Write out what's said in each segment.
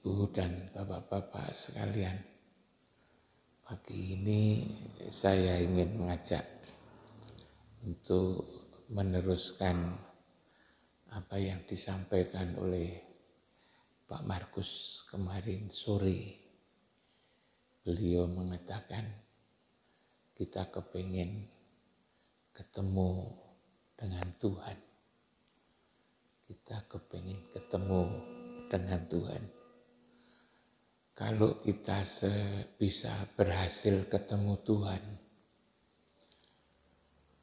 Ibu dan Bapak-bapak sekalian. Pagi ini saya ingin mengajak untuk meneruskan apa yang disampaikan oleh Pak Markus kemarin sore. Beliau mengatakan kita kepingin ketemu dengan Tuhan. Kita kepingin ketemu dengan Tuhan kalau kita bisa berhasil ketemu Tuhan,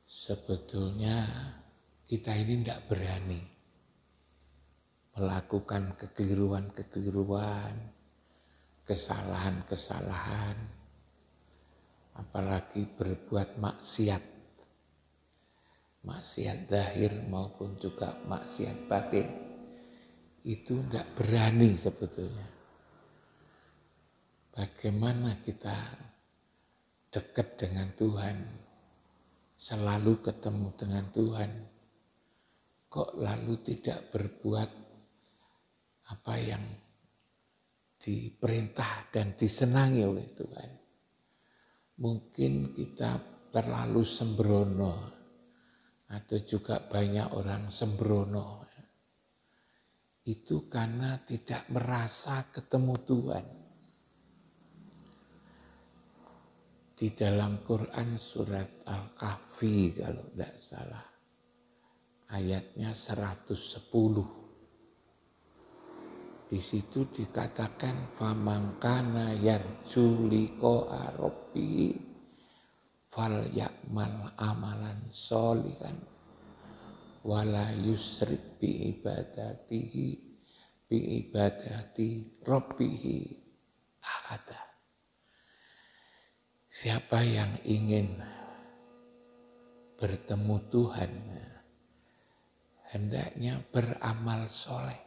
sebetulnya kita ini tidak berani melakukan kekeliruan-kekeliruan, kesalahan-kesalahan, apalagi berbuat maksiat. Maksiat dahir maupun juga maksiat batin. Itu tidak berani sebetulnya bagaimana kita dekat dengan Tuhan, selalu ketemu dengan Tuhan, kok lalu tidak berbuat apa yang diperintah dan disenangi oleh Tuhan. Mungkin kita terlalu sembrono atau juga banyak orang sembrono. Itu karena tidak merasa ketemu Tuhan di dalam Quran surat Al-Kahfi kalau tidak salah. Ayatnya 110. Di situ dikatakan famangkana yarju liko arobi fal yakmal amalan solihan wala yusrik bi ibadatihi bi ibadati rabbihi ahada Siapa yang ingin bertemu Tuhan, hendaknya beramal soleh.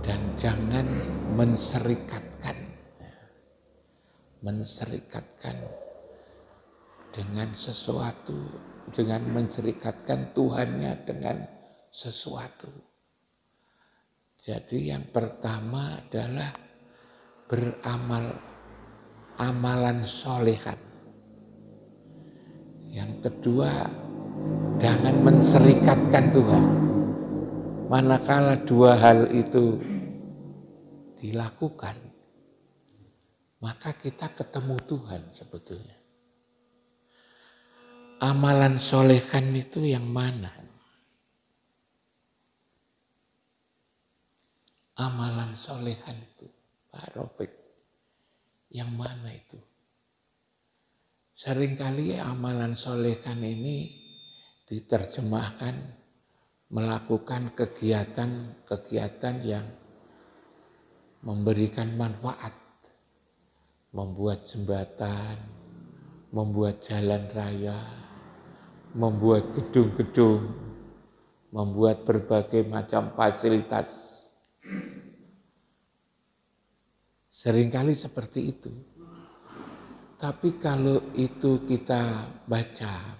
Dan jangan menserikatkan, menserikatkan dengan sesuatu, dengan menserikatkan Tuhannya dengan sesuatu. Jadi yang pertama adalah beramal amalan solehan. Yang kedua, jangan menserikatkan Tuhan. Manakala dua hal itu dilakukan, maka kita ketemu Tuhan sebetulnya. Amalan solehan itu yang mana? Amalan solehan itu Pak Rofik. Yang mana itu? Seringkali amalan solehkan ini diterjemahkan melakukan kegiatan-kegiatan yang memberikan manfaat, membuat jembatan, membuat jalan raya, membuat gedung-gedung, membuat berbagai macam fasilitas Seringkali seperti itu. Tapi kalau itu kita baca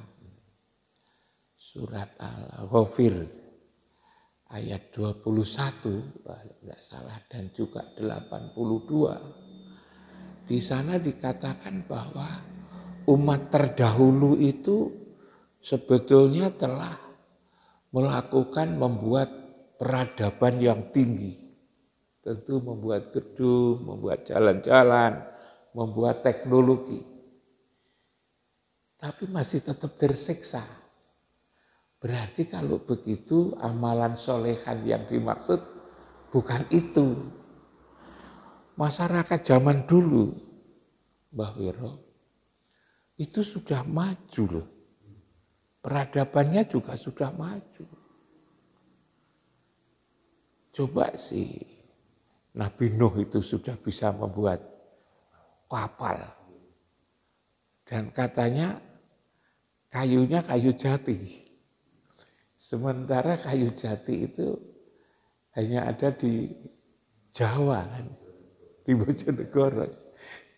surat Al-Ghafir ayat 21 kalau tidak salah dan juga 82 di sana dikatakan bahwa umat terdahulu itu sebetulnya telah melakukan membuat peradaban yang tinggi Tentu membuat gedung, membuat jalan-jalan, membuat teknologi. Tapi masih tetap tersiksa. Berarti kalau begitu amalan solehan yang dimaksud bukan itu. Masyarakat zaman dulu, Mbak Wiro, itu sudah maju loh. Peradabannya juga sudah maju. Coba sih Nabi Nuh itu sudah bisa membuat kapal. Dan katanya kayunya kayu jati. Sementara kayu jati itu hanya ada di Jawa kan, di Bojonegoro.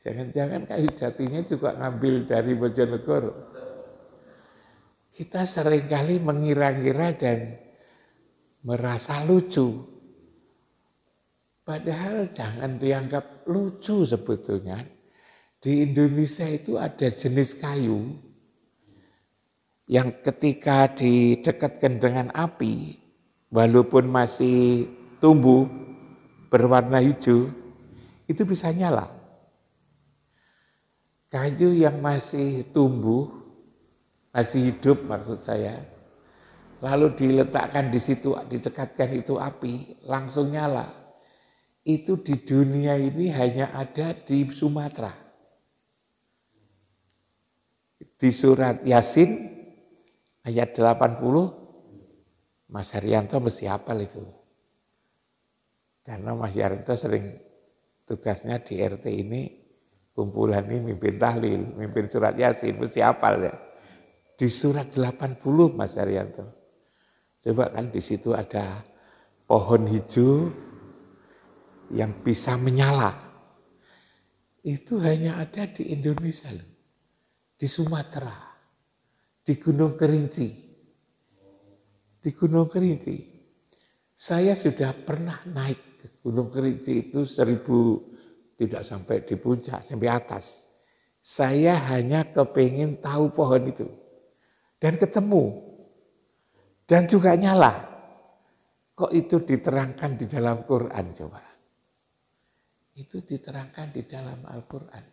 Jangan-jangan kayu jatinya juga ngambil dari Bojonegoro. Kita seringkali mengira-ngira dan merasa lucu Padahal jangan dianggap lucu sebetulnya. Di Indonesia itu ada jenis kayu yang ketika didekatkan dengan api, walaupun masih tumbuh berwarna hijau, itu bisa nyala. Kayu yang masih tumbuh, masih hidup maksud saya, lalu diletakkan di situ, didekatkan itu api, langsung nyala itu di dunia ini hanya ada di Sumatera. Di surat Yasin ayat 80, Mas Haryanto mesti hafal itu. Karena Mas Haryanto sering tugasnya di RT ini, kumpulan ini mimpin tahlil, mimpin surat Yasin, mesti hafal ya. Di surat 80 Mas Haryanto. Coba kan di situ ada pohon hijau, yang bisa menyala itu hanya ada di Indonesia Di Sumatera, di Gunung Kerinci. Di Gunung Kerinci. Saya sudah pernah naik ke Gunung Kerinci itu seribu, tidak sampai di puncak, sampai atas. Saya hanya kepingin tahu pohon itu. Dan ketemu. Dan juga nyala. Kok itu diterangkan di dalam Quran coba? itu diterangkan di dalam Al-Quran.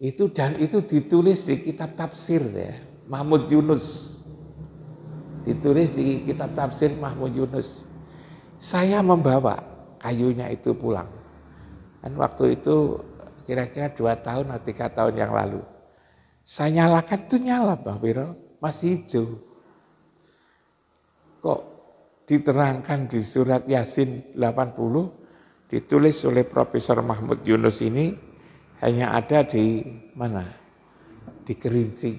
Itu dan itu ditulis di kitab tafsir ya, Mahmud Yunus. Ditulis di kitab tafsir Mahmud Yunus. Saya membawa kayunya itu pulang. Dan waktu itu kira-kira dua tahun atau tiga tahun yang lalu. Saya nyalakan itu nyala Pak Wiro, masih hijau. Kok diterangkan di surat Yasin 80 ditulis oleh Profesor Mahmud Yunus ini hanya ada di mana? Di Kerinci.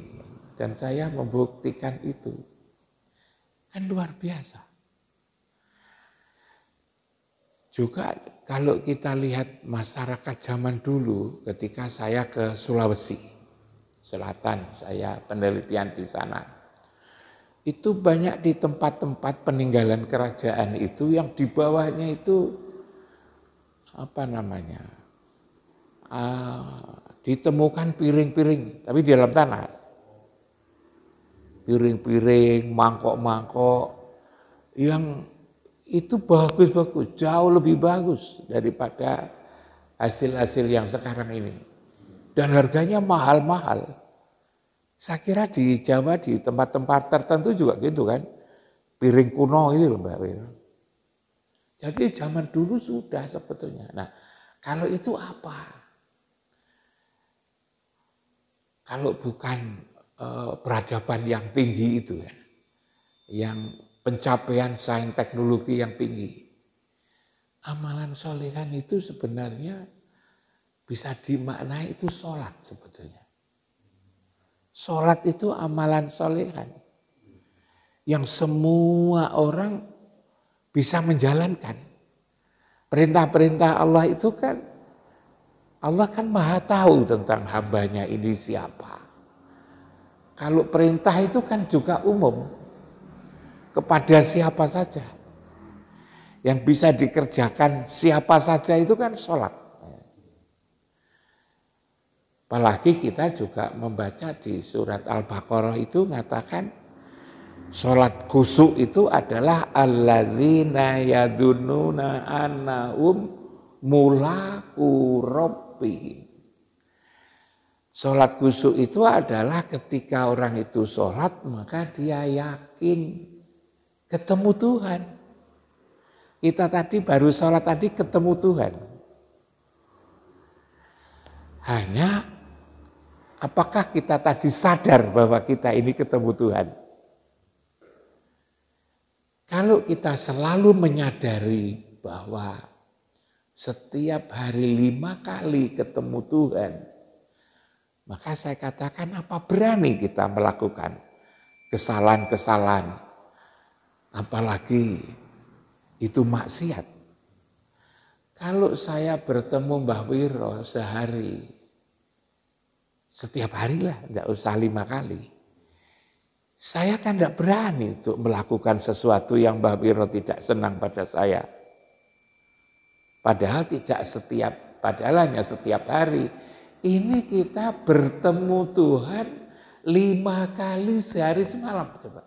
Dan saya membuktikan itu. Kan luar biasa. Juga kalau kita lihat masyarakat zaman dulu ketika saya ke Sulawesi Selatan, saya penelitian di sana. Itu banyak di tempat-tempat peninggalan kerajaan itu yang di bawahnya itu apa namanya uh, ditemukan piring-piring tapi di dalam tanah piring-piring mangkok-mangkok yang itu bagus-bagus jauh lebih bagus daripada hasil-hasil yang sekarang ini dan harganya mahal-mahal saya kira di Jawa di tempat-tempat tertentu juga gitu kan piring kuno itu loh mbak jadi zaman dulu sudah sebetulnya. Nah, kalau itu apa? Kalau bukan e, peradaban yang tinggi itu ya, yang pencapaian sains teknologi yang tinggi. Amalan solehan itu sebenarnya bisa dimaknai itu sholat sebetulnya. Sholat itu amalan solehan. Yang semua orang bisa menjalankan. Perintah-perintah Allah itu kan, Allah kan maha tahu tentang hambanya ini siapa. Kalau perintah itu kan juga umum, kepada siapa saja. Yang bisa dikerjakan siapa saja itu kan sholat. Apalagi kita juga membaca di surat Al-Baqarah itu mengatakan Sholat khusuk itu adalah alladzina yadununa annaum mulaku rabbihim. Sholat khusuk itu adalah ketika orang itu sholat maka dia yakin ketemu Tuhan. Kita tadi baru sholat tadi ketemu Tuhan. Hanya apakah kita tadi sadar bahwa kita ini ketemu Tuhan? Kalau kita selalu menyadari bahwa setiap hari lima kali ketemu Tuhan, maka saya katakan apa berani kita melakukan kesalahan-kesalahan. Apalagi itu maksiat. Kalau saya bertemu Mbah Wiro sehari, setiap hari lah, enggak usah lima kali saya kan tidak berani untuk melakukan sesuatu yang Mbah Wiro tidak senang pada saya. Padahal tidak setiap, padahal hanya setiap hari. Ini kita bertemu Tuhan lima kali sehari semalam. Coba.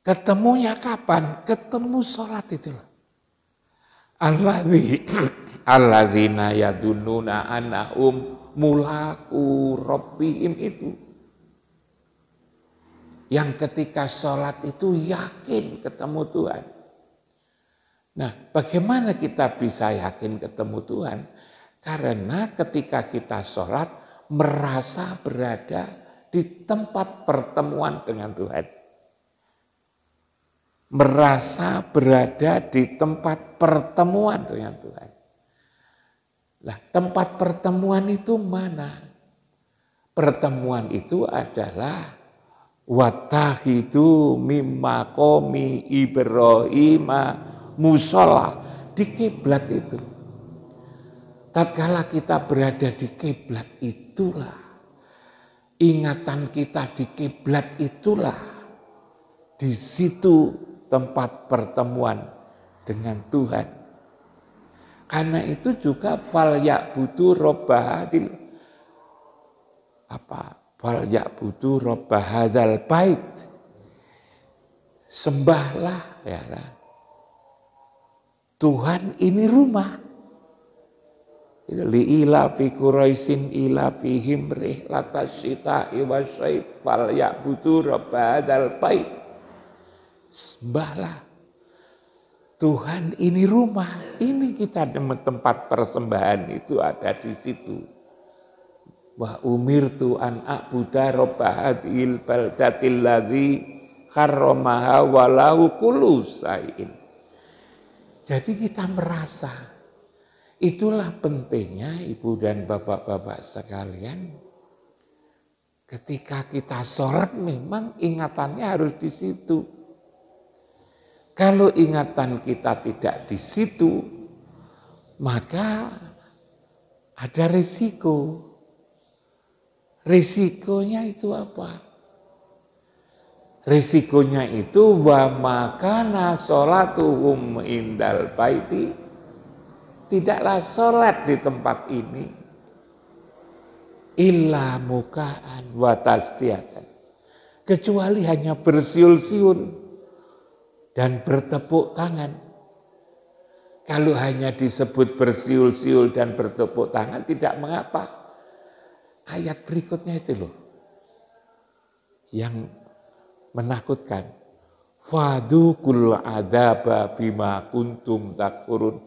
Ketemunya kapan? Ketemu sholat itulah. di alladzina yadununa anahum mulaku robiim itu yang ketika sholat itu yakin ketemu Tuhan. Nah, bagaimana kita bisa yakin ketemu Tuhan? Karena ketika kita sholat, merasa berada di tempat pertemuan dengan Tuhan. Merasa berada di tempat pertemuan dengan Tuhan. Nah, tempat pertemuan itu mana? Pertemuan itu adalah Watah itu, mimakomi Ibrahima musola di kiblat itu. Tatkala kita berada di kiblat itulah ingatan kita di kiblat itulah di situ tempat pertemuan dengan Tuhan. Karena itu juga fal butuh robahatil apa Fal ya'budu roba hadzal bait. Sembahlah ya. Tuhan ini rumah. Li ila fi quraisin ila fi himrih latasyita wa saif fal ya'budu robba hadzal bait. Sembahlah Tuhan ini rumah, ini kita tempat persembahan itu ada di situ. Wa umirtu an a'buda rabb hadhil baldatil ladzi harramaha kullu sayin. Jadi kita merasa itulah pentingnya ibu dan bapak-bapak sekalian ketika kita sholat memang ingatannya harus di situ. Kalau ingatan kita tidak di situ, maka ada risiko Risikonya itu apa? Risikonya itu wa makana sholatuhum indal baiti tidaklah sholat di tempat ini illa mukaan wa tastiatan. kecuali hanya bersiul-siul dan bertepuk tangan kalau hanya disebut bersiul-siul dan bertepuk tangan tidak mengapa ayat berikutnya itu loh. Yang menakutkan. Fadukul adaba bima kuntum takurun.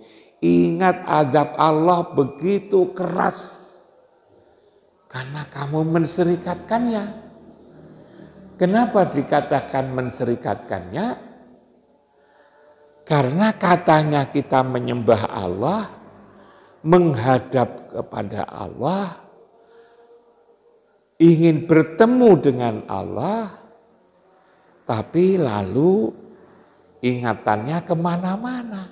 Ingat adab Allah begitu keras. Karena kamu menserikatkannya. Kenapa dikatakan menserikatkannya? Karena katanya kita menyembah Allah, menghadap kepada Allah, ingin bertemu dengan Allah, tapi lalu ingatannya kemana-mana.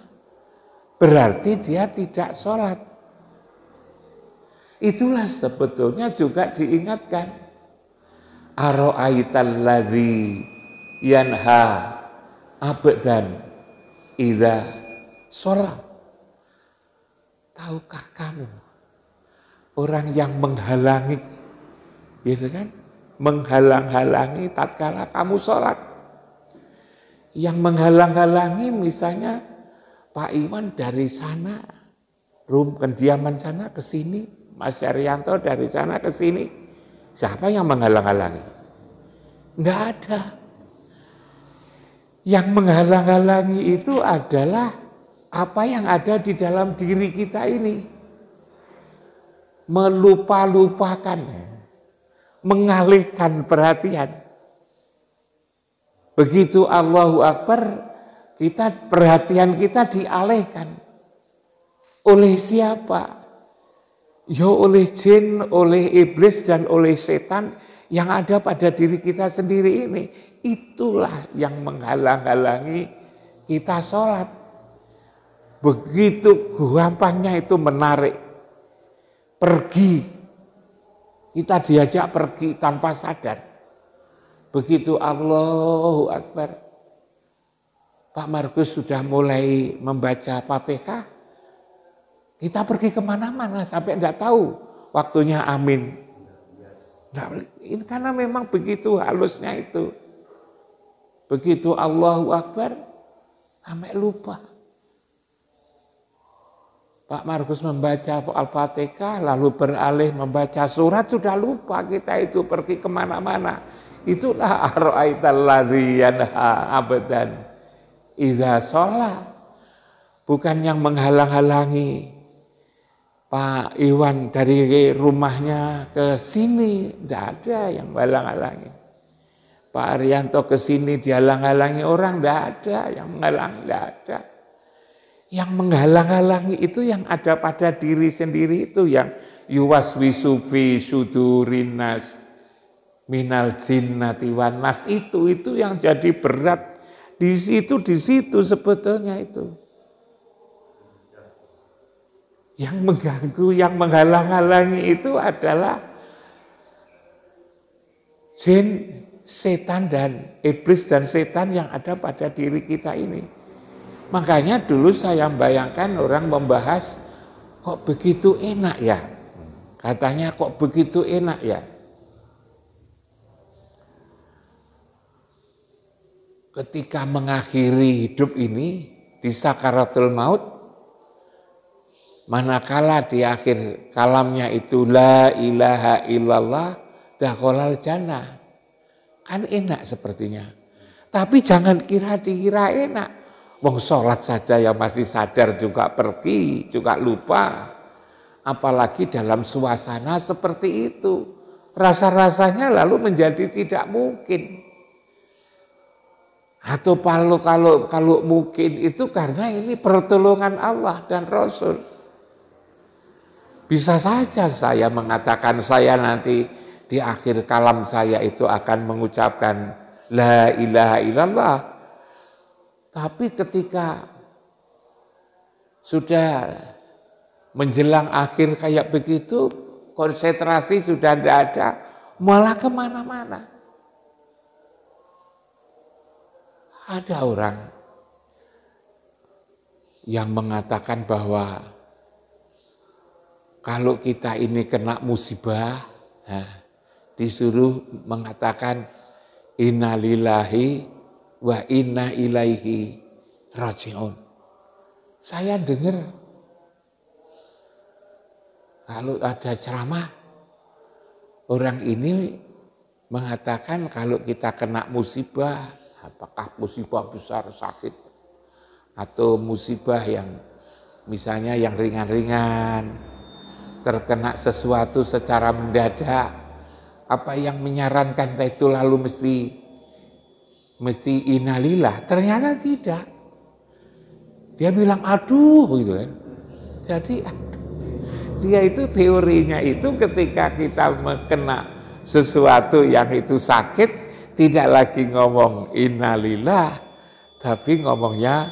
Berarti dia tidak sholat. Itulah sebetulnya juga diingatkan. Aro'aital ladhi yanha abedan ida sholat. Tahukah kamu orang yang menghalangi Gitu kan? Menghalang-halangi tatkala kamu sholat. Yang menghalang-halangi misalnya Pak Iwan dari sana, rum kediaman sana ke sini, Mas Yaryanto dari sana ke sini. Siapa yang menghalang-halangi? Enggak ada. Yang menghalang-halangi itu adalah apa yang ada di dalam diri kita ini. Melupa-lupakan mengalihkan perhatian. Begitu Allahu Akbar, kita perhatian kita dialihkan. Oleh siapa? Ya oleh jin, oleh iblis, dan oleh setan yang ada pada diri kita sendiri ini. Itulah yang menghalang-halangi kita sholat. Begitu gampangnya itu menarik. Pergi kita diajak pergi tanpa sadar. Begitu Allahu Akbar. Pak Markus sudah mulai membaca Fatihah. Kita pergi kemana-mana sampai tidak tahu waktunya amin. Nah, ini karena memang begitu halusnya itu. Begitu Allahu Akbar, sampai lupa. Pak Markus membaca Al-Fatihah lalu beralih membaca surat sudah lupa kita itu pergi kemana-mana. Itulah ar ladzi yanha abadan idza sholat. Bukan yang menghalang-halangi Pak Iwan dari rumahnya ke sini, tidak ada yang menghalang-halangi. Pak Arianto ke sini dihalang-halangi orang, tidak ada yang menghalangi, tidak ada. Yang menghalang-halangi itu yang ada pada diri sendiri itu yang yuwaswisu fi sudurinas minal jinnati wanas itu itu yang jadi berat di situ di situ sebetulnya itu yang mengganggu yang menghalang-halangi itu adalah jin setan dan iblis dan setan yang ada pada diri kita ini Makanya dulu saya membayangkan orang membahas kok begitu enak ya. Katanya kok begitu enak ya. Ketika mengakhiri hidup ini di sakaratul maut, manakala di akhir kalamnya itu la ilaha illallah dakolal jannah. Kan enak sepertinya. Tapi jangan kira dikira enak Wong sholat saja yang masih sadar juga pergi, juga lupa. Apalagi dalam suasana seperti itu. Rasa-rasanya lalu menjadi tidak mungkin. Atau kalau, kalau kalau mungkin itu karena ini pertolongan Allah dan Rasul. Bisa saja saya mengatakan saya nanti di akhir kalam saya itu akan mengucapkan La ilaha illallah tapi ketika sudah menjelang akhir kayak begitu, konsentrasi sudah tidak ada, malah kemana-mana. Ada orang yang mengatakan bahwa kalau kita ini kena musibah, nah, disuruh mengatakan innalillahi wa inna ilaihi rajiun. Saya dengar kalau ada ceramah orang ini mengatakan kalau kita kena musibah, apakah musibah besar sakit atau musibah yang misalnya yang ringan-ringan, terkena sesuatu secara mendadak, apa yang menyarankan itu lalu mesti mesti inalilah, Ternyata tidak. Dia bilang aduh gitu kan. Jadi dia itu teorinya itu ketika kita kena sesuatu yang itu sakit tidak lagi ngomong inalilah, tapi ngomongnya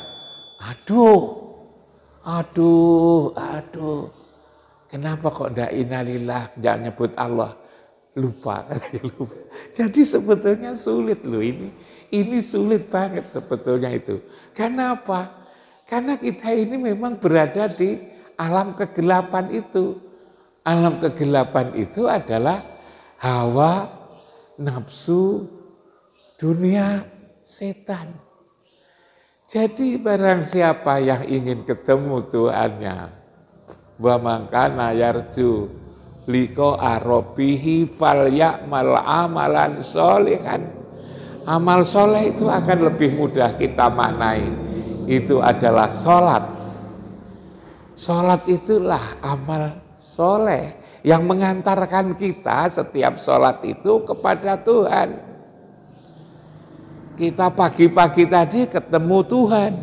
aduh aduh aduh kenapa kok ndak innalillah ndak nyebut Allah lupa lupa jadi sebetulnya sulit loh ini ini sulit banget sebetulnya itu. Karena apa? Karena kita ini memang berada di alam kegelapan itu. Alam kegelapan itu adalah hawa, nafsu, dunia, setan. Jadi barang siapa yang ingin ketemu Tuhannya, Bamangkana yarju liko arobihi fal ya'mal amalan solihan amal soleh itu akan lebih mudah kita maknai. Itu adalah sholat. Sholat itulah amal soleh yang mengantarkan kita setiap sholat itu kepada Tuhan. Kita pagi-pagi tadi ketemu Tuhan.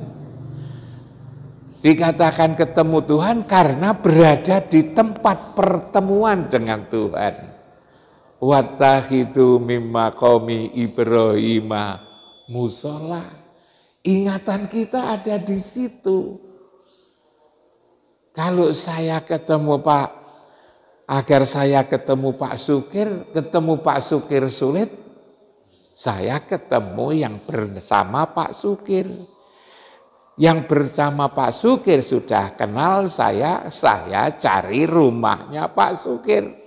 Dikatakan ketemu Tuhan karena berada di tempat pertemuan dengan Tuhan. Wattahidu mimma qawmi Ibrahima musola. Ingatan kita ada di situ. Kalau saya ketemu Pak, agar saya ketemu Pak Sukir, ketemu Pak Sukir sulit, saya ketemu yang bersama Pak Sukir. Yang bersama Pak Sukir sudah kenal saya, saya cari rumahnya Pak Sukir.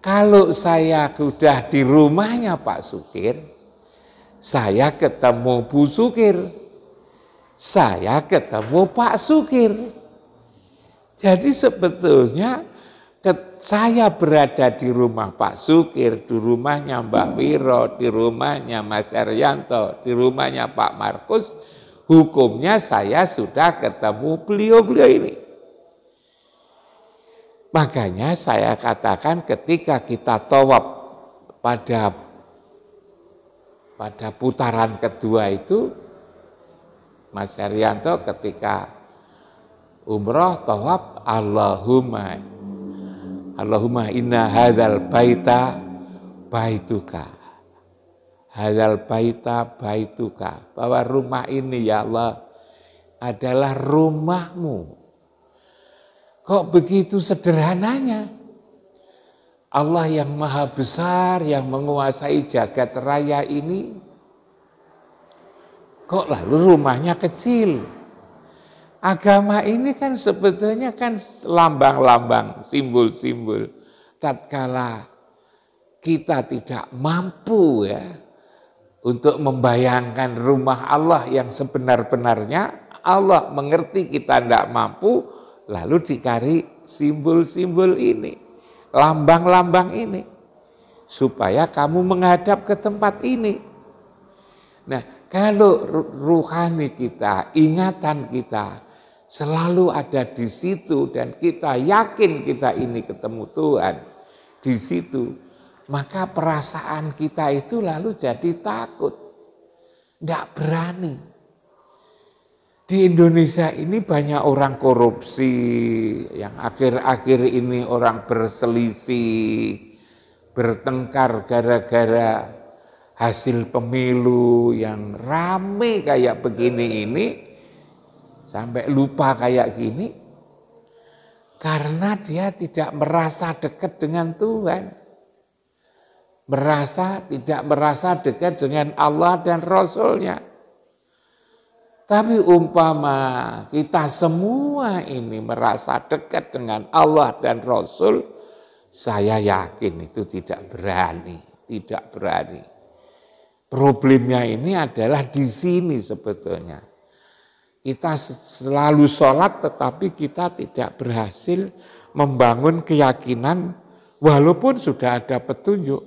Kalau saya sudah di rumahnya Pak Sukir, saya ketemu Bu Sukir, saya ketemu Pak Sukir. Jadi sebetulnya saya berada di rumah Pak Sukir, di rumahnya Mbak Wiro, di rumahnya Mas Aryanto, di rumahnya Pak Markus, hukumnya saya sudah ketemu beliau-beliau ini. Makanya saya katakan ketika kita tawab pada pada putaran kedua itu Mas Herianto ketika umroh tawab Allahumma Allahumma inna hadal baita baituka hadal baita baituka bahwa rumah ini ya Allah adalah rumahmu Kok begitu sederhananya? Allah yang maha besar, yang menguasai jagat raya ini, kok lalu rumahnya kecil? Agama ini kan sebetulnya kan lambang-lambang, simbol-simbol. Tatkala kita tidak mampu ya untuk membayangkan rumah Allah yang sebenar-benarnya, Allah mengerti kita tidak mampu, Lalu dikari simbol-simbol ini, lambang-lambang ini, supaya kamu menghadap ke tempat ini. Nah, kalau ruhani kita, ingatan kita selalu ada di situ dan kita yakin kita ini ketemu Tuhan di situ, maka perasaan kita itu lalu jadi takut, tidak berani di Indonesia ini banyak orang korupsi, yang akhir-akhir ini orang berselisih, bertengkar gara-gara hasil pemilu yang rame kayak begini ini, sampai lupa kayak gini, karena dia tidak merasa dekat dengan Tuhan. Merasa, tidak merasa dekat dengan Allah dan Rasulnya. nya tapi umpama kita semua ini merasa dekat dengan Allah dan Rasul, saya yakin itu tidak berani, tidak berani. Problemnya ini adalah di sini sebetulnya. Kita selalu sholat tetapi kita tidak berhasil membangun keyakinan walaupun sudah ada petunjuk.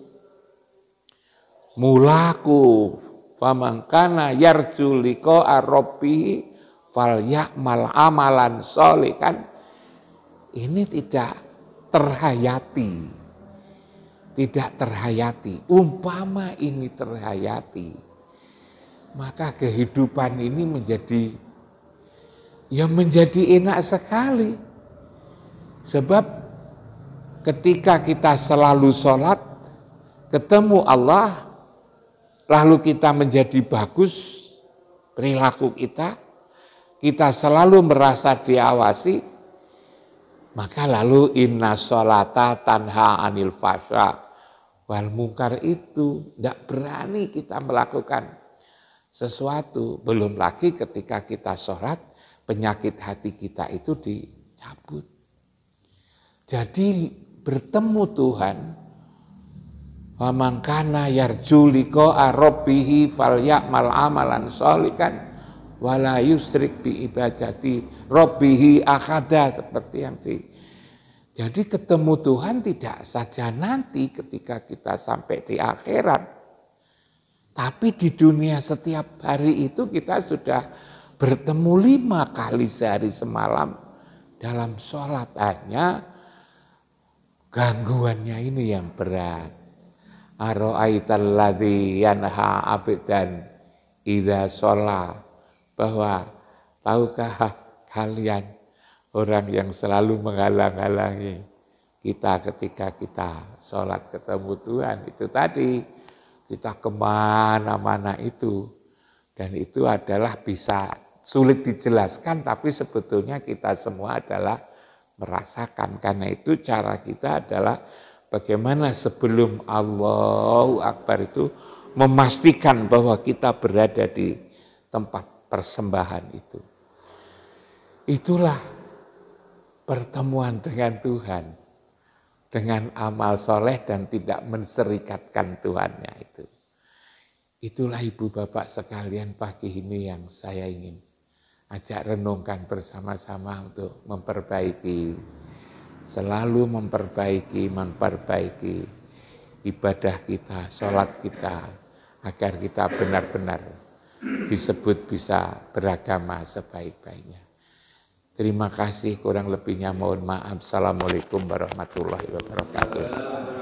Mulaku Pamangkana yarju liqa arrobi fal ya'mal amalan solikan. Ini tidak terhayati. Tidak terhayati. Umpama ini terhayati maka kehidupan ini menjadi ya menjadi enak sekali. Sebab ketika kita selalu sholat, ketemu Allah, lalu kita menjadi bagus perilaku kita, kita selalu merasa diawasi, maka lalu inna solata tanha anil fasha wal mungkar itu tidak berani kita melakukan sesuatu. Belum lagi ketika kita sholat, penyakit hati kita itu dicabut. Jadi bertemu Tuhan Wamangkana yarjuliko arobihi fal yakmal amalan solikan wala yusrik bi ibadati robihi akada seperti yang di jadi ketemu Tuhan tidak saja nanti ketika kita sampai di akhirat, tapi di dunia setiap hari itu kita sudah bertemu lima kali sehari semalam dalam sholat hanya gangguannya ini yang berat. Aro'aital ladhi yanha abidan idha sholah. Bahwa tahukah kalian orang yang selalu menghalang-halangi kita ketika kita sholat ketemu Tuhan. Itu tadi kita kemana-mana itu. Dan itu adalah bisa sulit dijelaskan tapi sebetulnya kita semua adalah merasakan. Karena itu cara kita adalah Bagaimana sebelum Allahu Akbar itu memastikan bahwa kita berada di tempat persembahan itu. Itulah pertemuan dengan Tuhan, dengan amal soleh dan tidak menserikatkan Tuhannya itu. Itulah Ibu Bapak sekalian pagi ini yang saya ingin ajak renungkan bersama-sama untuk memperbaiki selalu memperbaiki, memperbaiki ibadah kita, sholat kita, agar kita benar-benar disebut bisa beragama sebaik-baiknya. Terima kasih, kurang lebihnya mohon maaf. Assalamualaikum warahmatullahi wabarakatuh.